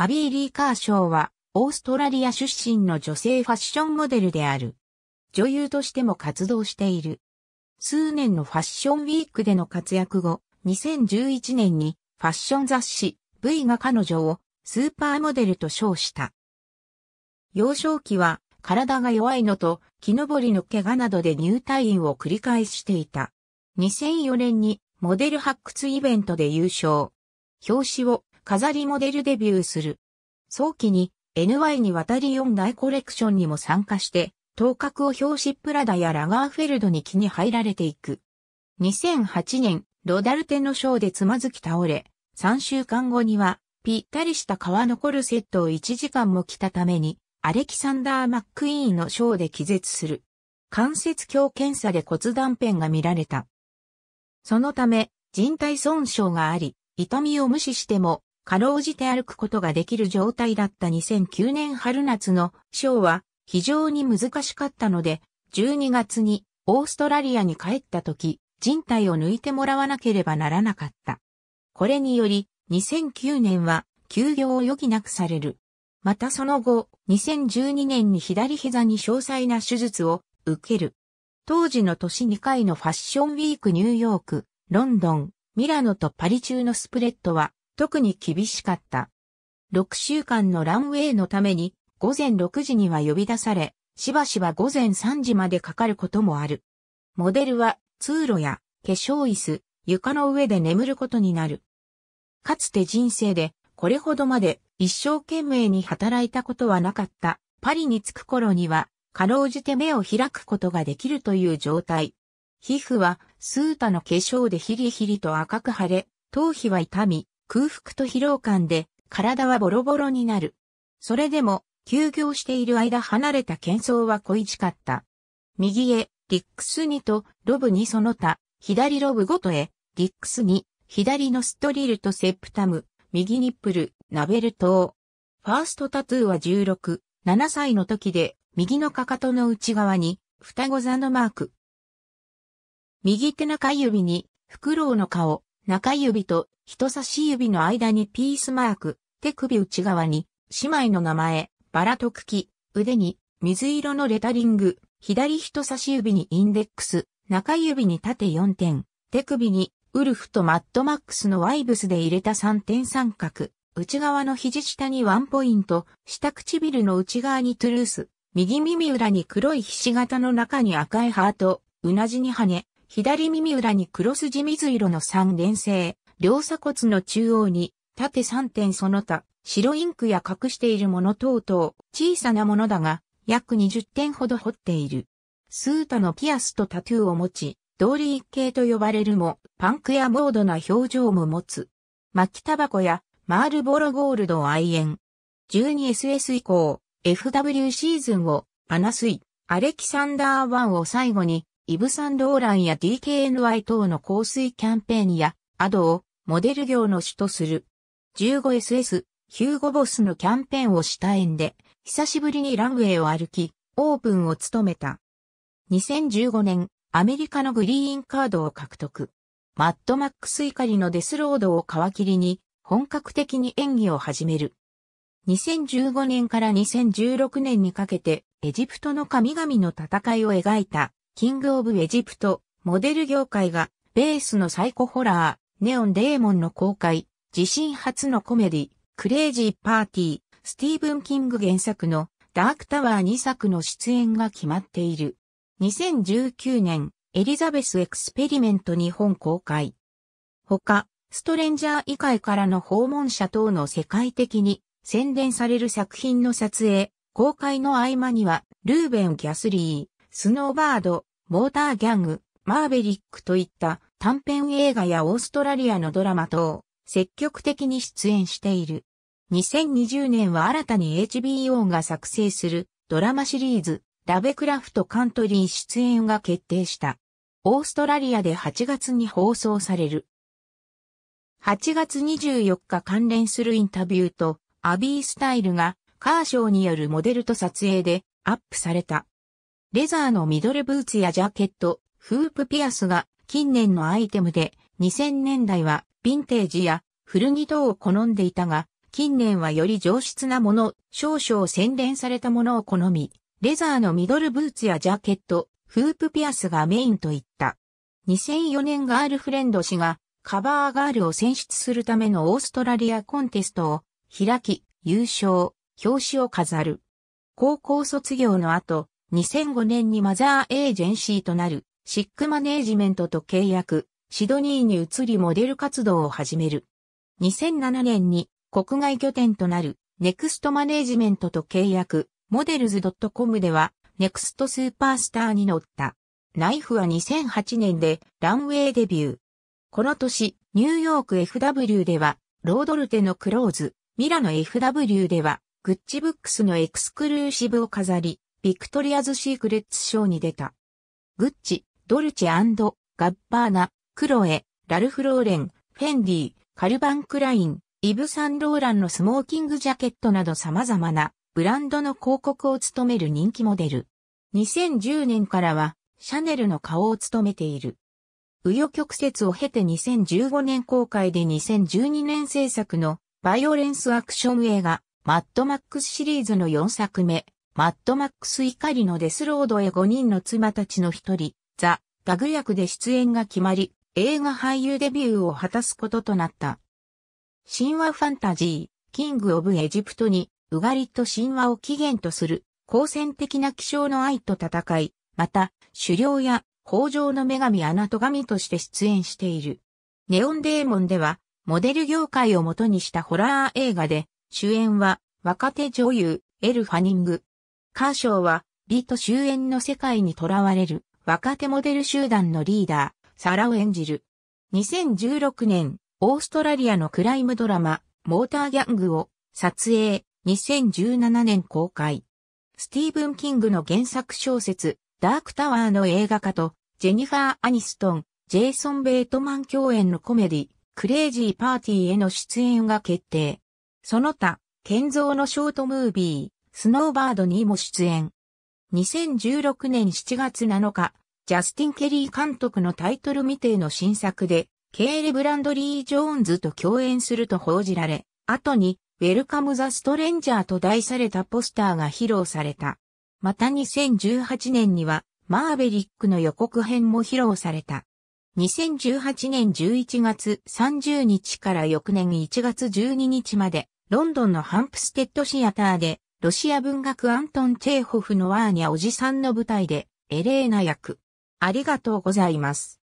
アビー・リー・カーショーは、オーストラリア出身の女性ファッションモデルである。女優としても活動している。数年のファッションウィークでの活躍後、2011年にファッション雑誌 V が彼女をスーパーモデルと称した。幼少期は体が弱いのと木登りの怪我などで入退院を繰り返していた。2004年にモデル発掘イベントで優勝。表紙を飾りモデルデビューする。早期に NY に渡り4大コレクションにも参加して、頭角を表紙プラダやラガーフェルドに気に入られていく。2008年、ロダルテのショーでつまずき倒れ、3週間後には、ぴったりした皮残るセットを1時間も着たために、アレキサンダー・マックイーンのショーで気絶する。関節鏡検査で骨断片が見られた。そのため、人体損傷があり、痛みを無視してもかろうじて歩くことができる状態だった2009年春夏のショーは非常に難しかったので、12月にオーストラリアに帰った時、人体を抜いてもらわなければならなかった。これにより、2009年は休業を余儀なくされる。またその後、2012年に左膝に詳細な手術を受ける。当時の年2回のファッションウィークニューヨーク、ロンドン、ミラノとパリ中のスプレッドは特に厳しかった。6週間のランウェイのために午前6時には呼び出され、しばしば午前3時までかかることもある。モデルは通路や化粧椅子、床の上で眠ることになる。かつて人生でこれほどまで一生懸命に働いたことはなかった。パリに着く頃には、かろうじて目を開くことができるという状態。皮膚は、スータの化粧でヒリヒリと赤く腫れ、頭皮は痛み、空腹と疲労感で体はボロボロになる。それでも、休業している間離れた喧騒は恋しかった。右へ、リックス2とロブ2その他、左ロブごとへ、リックス2、左のストリルとセプタム、右ニップル、ナベルトファーストタトゥーは16、7歳の時で、右のかかとの内側に、双子座のマーク。右手中指に、フクロウの顔、中指と人差し指の間にピースマーク、手首内側に、姉妹の名前、バラと茎、腕に、水色のレタリング、左人差し指にインデックス、中指に縦4点、手首に、ウルフとマットマックスのワイブスで入れた3点三角、内側の肘下にワンポイント、下唇の内側にトゥルース、右耳裏に黒いひし形の中に赤いハート、うなじに羽、左耳裏に黒筋水色の三連星、両鎖骨の中央に、縦3点その他、白インクや隠しているもの等々、小さなものだが、約20点ほど彫っている。スータのピアスとタトゥーを持ち、ドーリー系と呼ばれるも、パンクやモードな表情も持つ。巻きタバコや、マールボロゴールドを愛煙。12SS 以降、FW シーズンを、アナスイ、アレキサンダー1を最後に、イブ・サンローランや DKNY 等の香水キャンペーンや、アドを、モデル業の主とする。15SS、ヒューゴボスのキャンペーンをした縁で、久しぶりにランウェイを歩き、オープンを務めた。2015年、アメリカのグリーンカードを獲得。マッドマックス怒りのデスロードを皮切りに、本格的に演技を始める。2015年から2016年にかけて、エジプトの神々の戦いを描いた、キングオブエジプト、モデル業界が、ベースのサイコホラネオン・デーモンの公開、自身初のコメディ、クレイジー・パーティー、スティーブン・キング原作のダークタワー2作の出演が決まっている。2019年、エリザベス・エクスペリメント日本公開。他、ストレンジャー以外からの訪問者等の世界的に宣伝される作品の撮影、公開の合間には、ルーベン・ギャスリー、スノーバード、モーターギャング、マーベリックといった短編映画やオーストラリアのドラマ等、積極的に出演している。2020年は新たに HBO が作成するドラマシリーズ、ラベクラフトカントリー出演が決定した。オーストラリアで8月に放送される。8月24日関連するインタビューと、アビースタイルがカーショーによるモデルと撮影でアップされた。レザーのミドルブーツやジャケット、フープピアスが近年のアイテムで、2000年代はヴィンテージや古着等を好んでいたが、近年はより上質なもの、少々洗練されたものを好み、レザーのミドルブーツやジャケット、フープピアスがメインといった。2004年ガールフレンド氏がカバーガールを選出するためのオーストラリアコンテストを開き、優勝、表紙を飾る。高校卒業の後、2005年にマザーエージェンシーとなるシックマネージメントと契約、シドニーに移りモデル活動を始める。2007年に国外拠点となるネクストマネージメントと契約、モデルズ .com ではネクストスーパースターに乗った。ナイフは2008年でランウェイデビュー。この年、ニューヨーク FW ではロードルテのクローズ、ミラノ FW ではグッチブックスのエクスクルーシブを飾り、ビクトリアズ・シークレッツ賞に出た。グッチ、ドルチェガッバーナ、クロエ、ラルフ・ローレン、フェンディ、カルバン・クライン、イブ・サンローランのスモーキングジャケットなど様々なブランドの広告を務める人気モデル。2010年からはシャネルの顔を務めている。紆余曲折を経て2015年公開で2012年制作のバイオレンスアクション映画、マッドマックスシリーズの4作目、マッドマックス怒りのデスロードへ5人の妻たちの一人、ザ・ダグ役で出演が決まり、映画俳優デビューを果たすこととなった。神話ファンタジー、キング・オブ・エジプトに、ウガリと神話を起源とする、好戦的な気象の愛と戦い、また、狩猟や、豊穣の女神アナトガミとして出演している。ネオンデーモンでは、モデル業界を元にしたホラー映画で、主演は、若手女優、エル・ファニング。カーショーは、美ト終焉の世界に囚われる、若手モデル集団のリーダー、サラを演じる。2016年、オーストラリアのクライムドラマ、モーターギャングを撮影、2017年公開。スティーブン・キングの原作小説、ダークタワーの映画化と、ジェニファー・アニストン、ジェイソン・ベートマン共演のコメディ、クレイジー・パーティーへの出演が決定。その他、建造のショートムービー、スノーバードにも出演。2016年7月7日、ジャスティン・ケリー監督のタイトル未定の新作で、ケーレ・ブランドリー・ジョーンズと共演すると報じられ、後に、ウェルカム・ザ・ストレンジャーと題されたポスターが披露された。また2018年には、マーベリックの予告編も披露された。2018年11月30日から翌年1月12日まで、ロンドンのハンプステッドシアターで、ロシア文学アントン・チェーホフのワーニャおじさんの舞台で、エレーナ役。ありがとうございます。